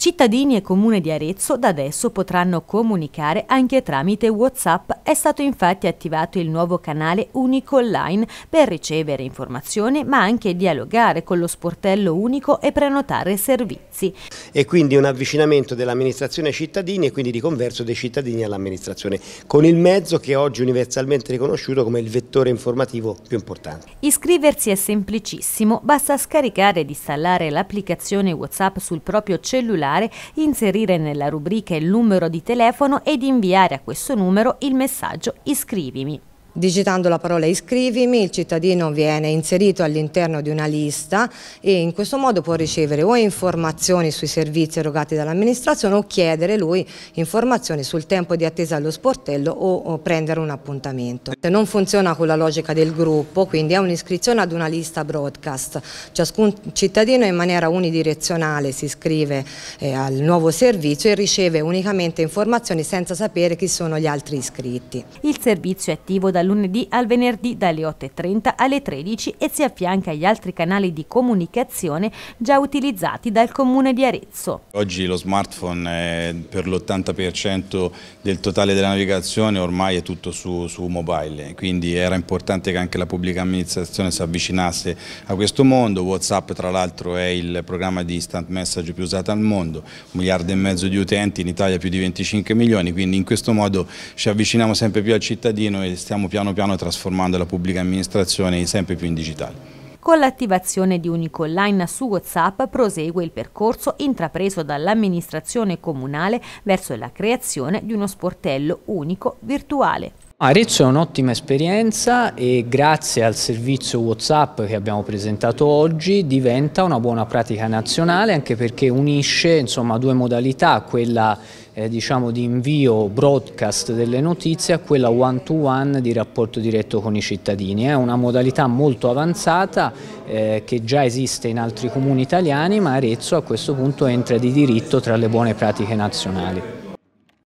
Cittadini e comune di Arezzo da adesso potranno comunicare anche tramite WhatsApp. È stato infatti attivato il nuovo canale Unico Online per ricevere informazioni ma anche dialogare con lo sportello unico e prenotare servizi. E quindi un avvicinamento dell'amministrazione ai cittadini e quindi di converso dei cittadini all'amministrazione con il mezzo che oggi universalmente riconosciuto come il vettore informativo più importante. Iscriversi è semplicissimo, basta scaricare ed installare l'applicazione WhatsApp sul proprio cellulare verificare, inserire nella rubrica il numero di telefono ed inviare a questo numero il messaggio iscrivimi. Digitando la parola iscrivimi il cittadino viene inserito all'interno di una lista e in questo modo può ricevere o informazioni sui servizi erogati dall'amministrazione o chiedere lui informazioni sul tempo di attesa allo sportello o, o prendere un appuntamento. Non funziona con la logica del gruppo, quindi è un'iscrizione ad una lista broadcast. Ciascun cittadino in maniera unidirezionale si iscrive eh, al nuovo servizio e riceve unicamente informazioni senza sapere chi sono gli altri iscritti. Il servizio è attivo da dal lunedì al venerdì dalle 8.30 alle 13 e si affianca agli altri canali di comunicazione già utilizzati dal Comune di Arezzo. Oggi lo smartphone è per l'80% del totale della navigazione ormai è tutto su, su mobile, quindi era importante che anche la pubblica amministrazione si avvicinasse a questo mondo. Whatsapp tra l'altro è il programma di instant message più usato al mondo, un miliardo e mezzo di utenti, in Italia più di 25 milioni, quindi in questo modo ci avviciniamo sempre più al cittadino e stiamo piano piano trasformando la pubblica amministrazione sempre più in digitale. Con l'attivazione di Unico Online su WhatsApp prosegue il percorso intrapreso dall'amministrazione comunale verso la creazione di uno sportello unico virtuale. Arezzo ah, è un'ottima esperienza e grazie al servizio Whatsapp che abbiamo presentato oggi diventa una buona pratica nazionale anche perché unisce insomma, due modalità, quella eh, diciamo, di invio broadcast delle notizie a quella one to one di rapporto diretto con i cittadini. È una modalità molto avanzata eh, che già esiste in altri comuni italiani ma Arezzo a questo punto entra di diritto tra le buone pratiche nazionali.